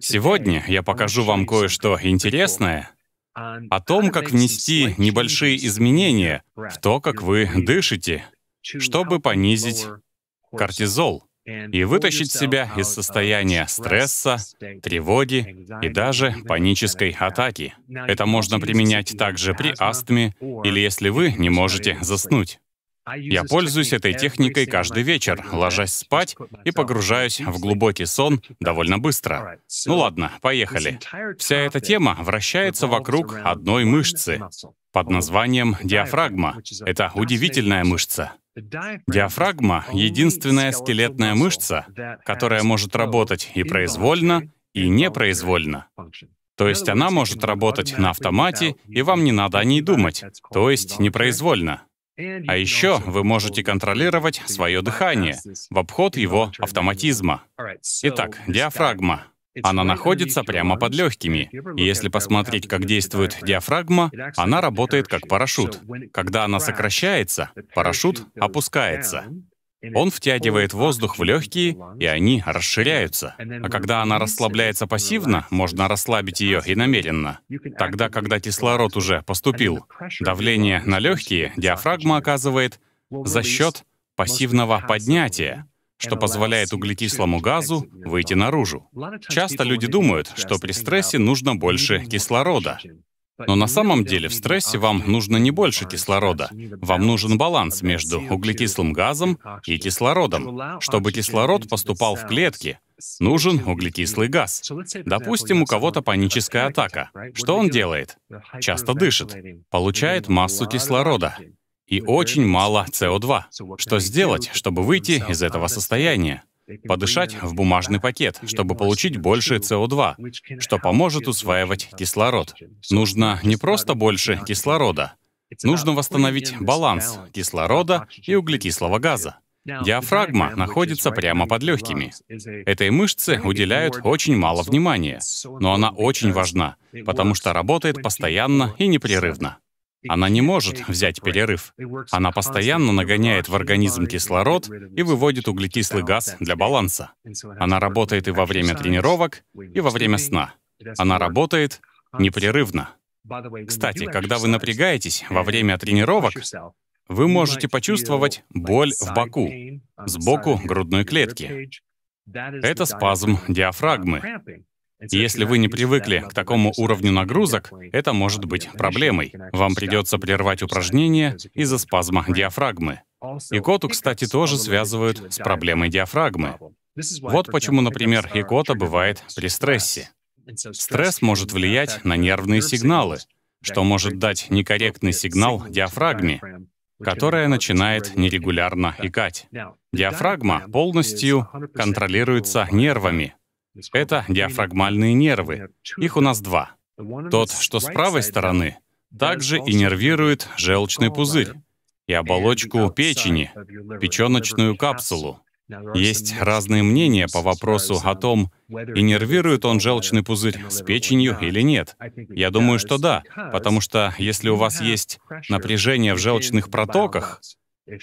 Сегодня я покажу вам кое-что интересное о том, как внести небольшие изменения в то, как вы дышите, чтобы понизить кортизол и вытащить себя из состояния стресса, тревоги и даже панической атаки. Это можно применять также при астме или если вы не можете заснуть. Я пользуюсь этой техникой каждый вечер, ложась спать и погружаюсь в глубокий сон довольно быстро. Ну ладно, поехали. Вся эта тема вращается вокруг одной мышцы под названием диафрагма. Это удивительная мышца. Диафрагма — единственная скелетная мышца, которая может работать и произвольно, и непроизвольно. То есть она может работать на автомате, и вам не надо о ней думать, то есть непроизвольно. А еще вы можете контролировать свое дыхание в обход его автоматизма. Итак, диафрагма. Она находится прямо под легкими. И если посмотреть, как действует диафрагма, она работает как парашют. Когда она сокращается, парашют опускается. Он втягивает воздух в легкие, и они расширяются. А когда она расслабляется пассивно, можно расслабить ее и намеренно. Тогда, когда кислород уже поступил, давление на легкие диафрагма оказывает за счет пассивного поднятия, что позволяет углекислому газу выйти наружу. Часто люди думают, что при стрессе нужно больше кислорода. Но на самом деле в стрессе вам нужно не больше кислорода. Вам нужен баланс между углекислым газом и кислородом. Чтобы кислород поступал в клетки, нужен углекислый газ. Допустим, у кого-то паническая атака. Что он делает? Часто дышит, получает массу кислорода и очень мало СО2. Что сделать, чтобы выйти из этого состояния? подышать в бумажный пакет, чтобы получить больше СО2, что поможет усваивать кислород. Нужно не просто больше кислорода, нужно восстановить баланс кислорода и углекислого газа. Диафрагма находится прямо под легкими. Этой мышце уделяют очень мало внимания, но она очень важна, потому что работает постоянно и непрерывно. Она не может взять перерыв. Она постоянно нагоняет в организм кислород и выводит углекислый газ для баланса. Она работает и во время тренировок, и во время сна. Она работает непрерывно. Кстати, когда вы напрягаетесь во время тренировок, вы можете почувствовать боль в боку, сбоку грудной клетки. Это спазм диафрагмы. Если вы не привыкли к такому уровню нагрузок, это может быть проблемой. Вам придется прервать упражнение из-за спазма диафрагмы. Икоту, кстати, тоже связывают с проблемой диафрагмы. Вот почему, например, икота бывает при стрессе. Стресс может влиять на нервные сигналы, что может дать некорректный сигнал диафрагме, которая начинает нерегулярно икать. Диафрагма полностью контролируется нервами, это диафрагмальные нервы. Их у нас два. Тот, что с правой стороны, также иннервирует желчный пузырь и оболочку печени, печеночную капсулу. Есть разные мнения по вопросу о том, иннервирует он желчный пузырь с печенью или нет. Я думаю, что да, потому что если у вас есть напряжение в желчных протоках,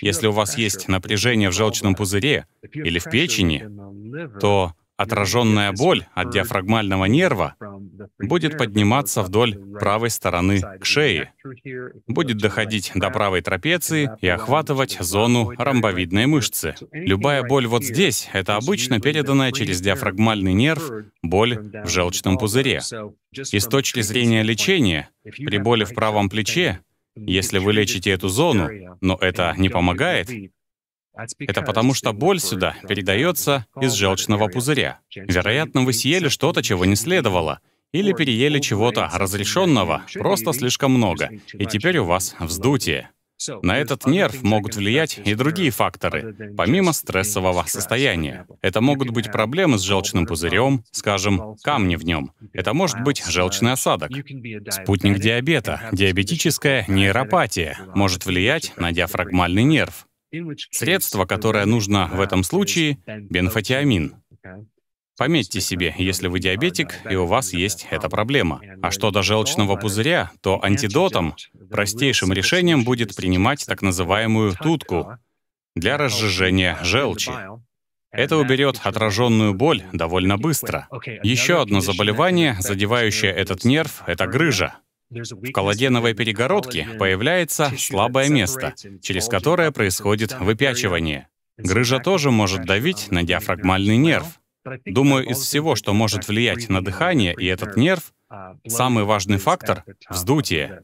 если у вас есть напряжение в желчном пузыре или в печени, то отраженная боль от диафрагмального нерва будет подниматься вдоль правой стороны к шее, будет доходить до правой трапеции и охватывать зону ромбовидной мышцы. Любая боль вот здесь — это обычно переданная через диафрагмальный нерв боль в желчном пузыре. И с точки зрения лечения, при боли в правом плече, если вы лечите эту зону, но это не помогает, а Это потому что боль сюда передается из желчного пузыря. Вероятно, вы съели что-то, чего не следовало, или переели чего-то разрешенного, просто слишком много, и теперь у вас вздутие. На этот нерв могут влиять и другие факторы, помимо стрессового состояния. Это могут быть проблемы с желчным пузырем, скажем, камни в нем. Это может быть желчный осадок, спутник диабета, диабетическая нейропатия может влиять на диафрагмальный нерв. Средство, которое нужно в а, этом случае, бенфотиамин. Пометьте себе, если вы диабетик и у вас есть эта проблема. А что до желчного пузыря, то антидотом, простейшим решением будет принимать так называемую тутку для разжижения желчи. Это уберет отраженную боль довольно быстро. Еще одно заболевание, задевающее этот нерв, это грыжа. В коллагеновой перегородке появляется слабое место, через которое происходит выпячивание. Грыжа тоже может давить на диафрагмальный нерв. Думаю, из всего, что может влиять на дыхание и этот нерв, uh, самый важный фактор — вздутие.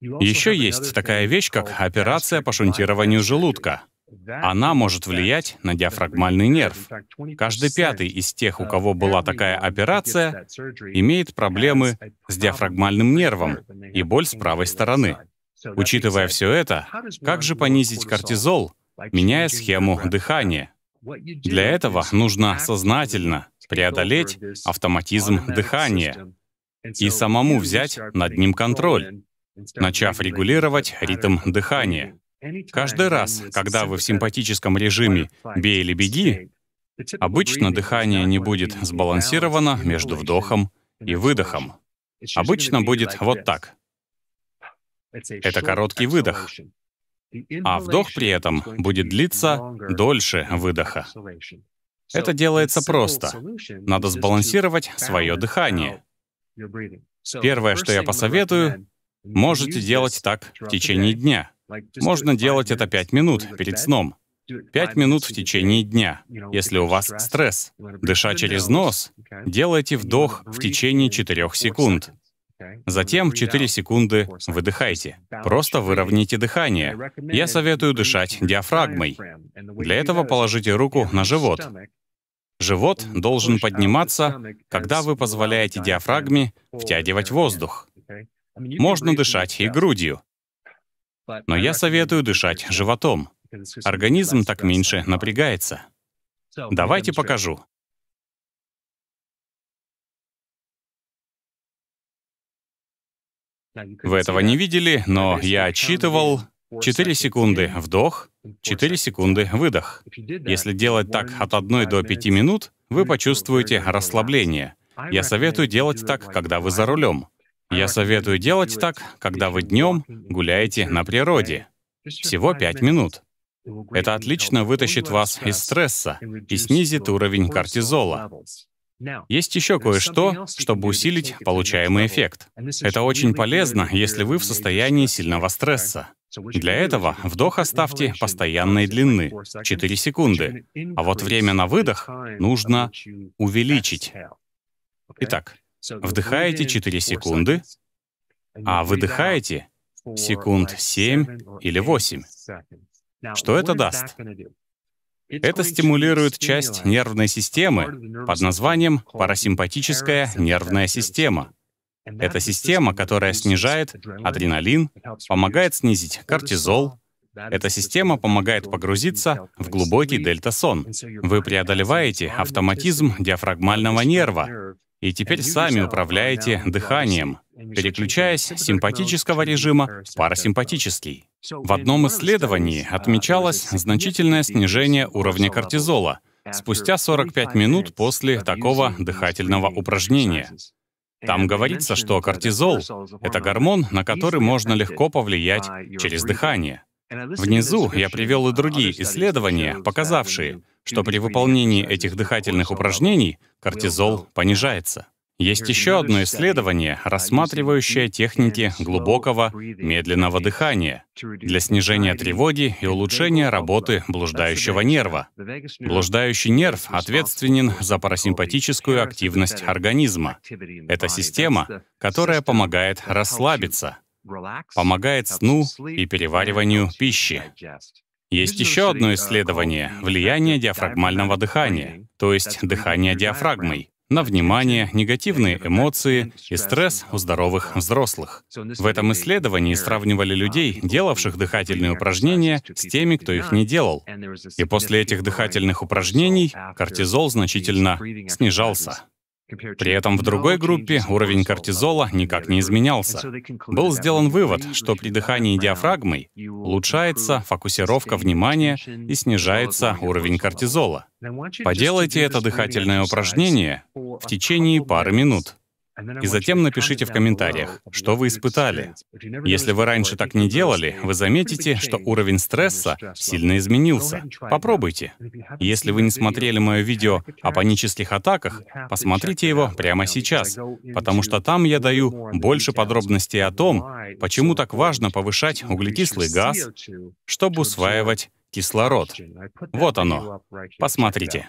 Еще есть такая вещь, как операция по шунтированию желудка — она может влиять на диафрагмальный нерв. Каждый пятый из тех, у кого была такая операция, имеет проблемы с диафрагмальным нервом и боль с правой стороны. Учитывая все это, как же понизить кортизол, меняя схему дыхания? Для этого нужно сознательно преодолеть автоматизм дыхания и самому взять над ним контроль, начав регулировать ритм дыхания. Каждый раз, когда вы в симпатическом режиме «бей или беги», обычно дыхание не будет сбалансировано между вдохом и выдохом. Обычно будет вот так. Это короткий выдох. А вдох при этом будет длиться дольше выдоха. Это делается просто. Надо сбалансировать свое дыхание. Первое, что я посоветую, можете делать так в течение дня — можно делать это 5 минут перед сном. 5 минут в течение дня. Если у вас стресс, дыша через нос, делайте вдох в течение 4 секунд. Затем 4 секунды выдыхайте. Просто выровняйте дыхание. Я советую дышать диафрагмой. Для этого положите руку на живот. Живот должен подниматься, когда вы позволяете диафрагме втягивать воздух. Можно дышать и грудью. Но я советую дышать животом. Организм так меньше напрягается. Давайте покажу. Вы этого не видели, но я отсчитывал 4 секунды вдох, 4 секунды выдох. Если делать так от 1 до 5 минут, вы почувствуете расслабление. Я советую делать так, когда вы за рулем. Я советую делать так, когда вы днем гуляете на природе. Всего пять минут. Это отлично вытащит вас из стресса и снизит уровень кортизола. Есть еще кое-что, чтобы усилить получаемый эффект. Это очень полезно, если вы в состоянии сильного стресса. Для этого вдох оставьте постоянной длины — 4 секунды, а вот время на выдох нужно увеличить. Итак, Вдыхаете 4 секунды, а выдыхаете секунд 7 или 8. Что это даст? Это стимулирует часть нервной системы под названием парасимпатическая нервная система. Это система, которая снижает адреналин, помогает снизить кортизол. Эта система помогает погрузиться в глубокий дельта-сон. Вы преодолеваете автоматизм диафрагмального нерва, и теперь сами управляете дыханием, переключаясь с симпатического режима в парасимпатический. В одном исследовании uh, отмечалось значительное снижение уровня кортизола спустя 45 минут после такого дыхательного упражнения. Там говорится, что кортизол — это гормон, на который можно легко повлиять через дыхание. Внизу я привел и другие исследования, показавшие, что при выполнении этих дыхательных упражнений кортизол понижается. Есть еще одно исследование, рассматривающее техники глубокого, медленного дыхания для снижения тревоги и улучшения работы блуждающего нерва. Блуждающий нерв ответственен за парасимпатическую активность организма. Это система, которая помогает расслабиться, помогает сну и перевариванию пищи. Есть еще одно исследование — влияние диафрагмального дыхания, то есть дыхания диафрагмой, на внимание, негативные эмоции и стресс у здоровых взрослых. В этом исследовании сравнивали uh, людей, делавших дыхательные упражнения, с теми, кто их не делал. И после этих дыхательных упражнений кортизол значительно снижался. При этом в другой группе уровень кортизола никак не изменялся. Был сделан вывод, что при дыхании uh, диафрагмой улучшается фокусировка внимания и снижается уровень кортизола. Поделайте это дыхательное упражнение в течение пары минут. И затем напишите в комментариях, что вы испытали. Если вы раньше так не делали, вы заметите, что уровень стресса сильно изменился. Попробуйте. Если вы не смотрели мое видео о панических атаках, посмотрите его прямо сейчас, потому что там я даю больше подробностей о том, почему так важно повышать углекислый газ, чтобы усваивать кислород. Вот оно. Посмотрите.